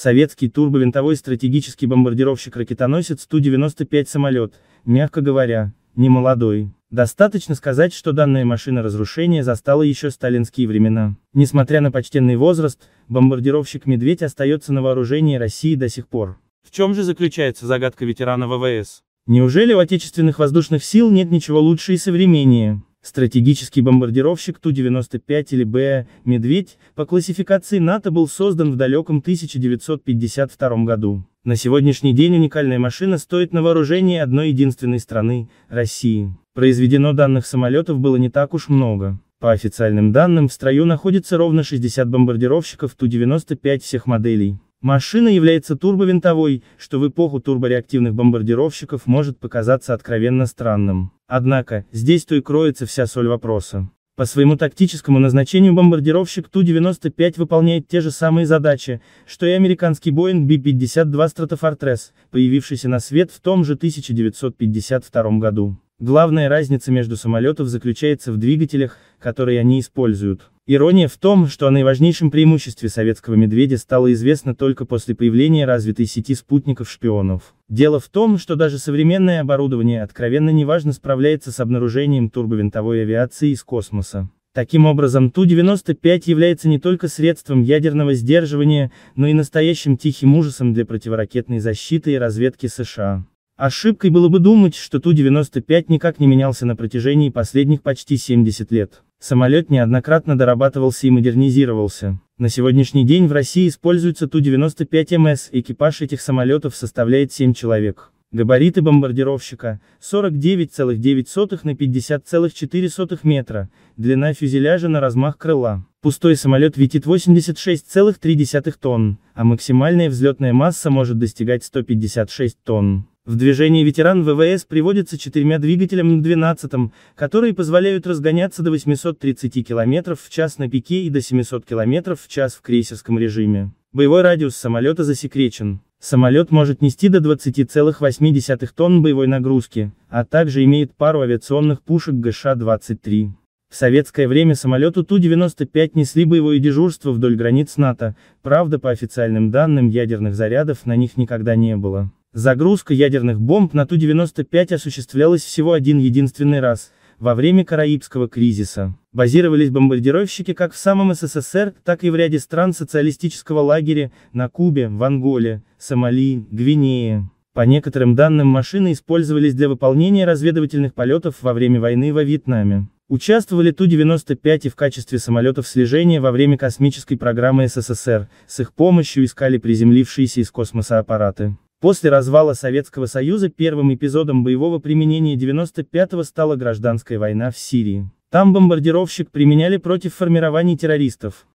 Советский турбовинтовой стратегический бомбардировщик-ракетоносец Ту-95 самолет, мягко говоря, не молодой. Достаточно сказать, что данная машина разрушения застала еще сталинские времена. Несмотря на почтенный возраст, бомбардировщик «Медведь» остается на вооружении России до сих пор. В чем же заключается загадка ветерана ВВС? Неужели у отечественных воздушных сил нет ничего лучше и современнее? Стратегический бомбардировщик Ту-95 или Б «Медведь» по классификации НАТО был создан в далеком 1952 году. На сегодняшний день уникальная машина стоит на вооружении одной единственной страны – России. Произведено данных самолетов было не так уж много. По официальным данным в строю находится ровно 60 бомбардировщиков Ту-95 всех моделей. Машина является турбовинтовой, что в эпоху турбореактивных бомбардировщиков может показаться откровенно странным. Однако, здесь-то и кроется вся соль вопроса. По своему тактическому назначению бомбардировщик Ту-95 выполняет те же самые задачи, что и американский Боинг B-52 Stratofortress, появившийся на свет в том же 1952 году. Главная разница между самолетов заключается в двигателях, которые они используют. Ирония в том, что о наиважнейшем преимуществе советского медведя стало известно только после появления развитой сети спутников-шпионов. Дело в том, что даже современное оборудование откровенно неважно справляется с обнаружением турбовинтовой авиации из космоса. Таким образом, Ту-95 является не только средством ядерного сдерживания, но и настоящим тихим ужасом для противоракетной защиты и разведки США. Ошибкой было бы думать, что Ту-95 никак не менялся на протяжении последних почти 70 лет. Самолет неоднократно дорабатывался и модернизировался. На сегодняшний день в России используется Ту-95МС, экипаж этих самолетов составляет 7 человек. Габариты бомбардировщика – 49,9 на 50,4 метра, длина фюзеляжа на размах крыла. Пустой самолет весит 86,3 тонн, а максимальная взлетная масса может достигать 156 тонн. В движении ветеран ВВС приводится четырьмя двигателями на 12 которые позволяют разгоняться до 830 км в час на пике и до 700 км в час в крейсерском режиме. Боевой радиус самолета засекречен. Самолет может нести до 20,8 тонн боевой нагрузки, а также имеет пару авиационных пушек ГШ-23. В советское время самолету Ту-95 несли боевое дежурство вдоль границ НАТО, правда по официальным данным ядерных зарядов на них никогда не было. Загрузка ядерных бомб на Ту-95 осуществлялась всего один единственный раз, во время Караибского кризиса. Базировались бомбардировщики как в самом СССР, так и в ряде стран социалистического лагеря, на Кубе, в Анголе, Сомали, Гвинее. По некоторым данным машины использовались для выполнения разведывательных полетов во время войны во Вьетнаме. Участвовали Ту-95 и в качестве самолетов слежения во время космической программы СССР, с их помощью искали приземлившиеся из космоса аппараты. После развала Советского Союза первым эпизодом боевого применения 95-го стала гражданская война в Сирии. Там бомбардировщик применяли против формирований террористов,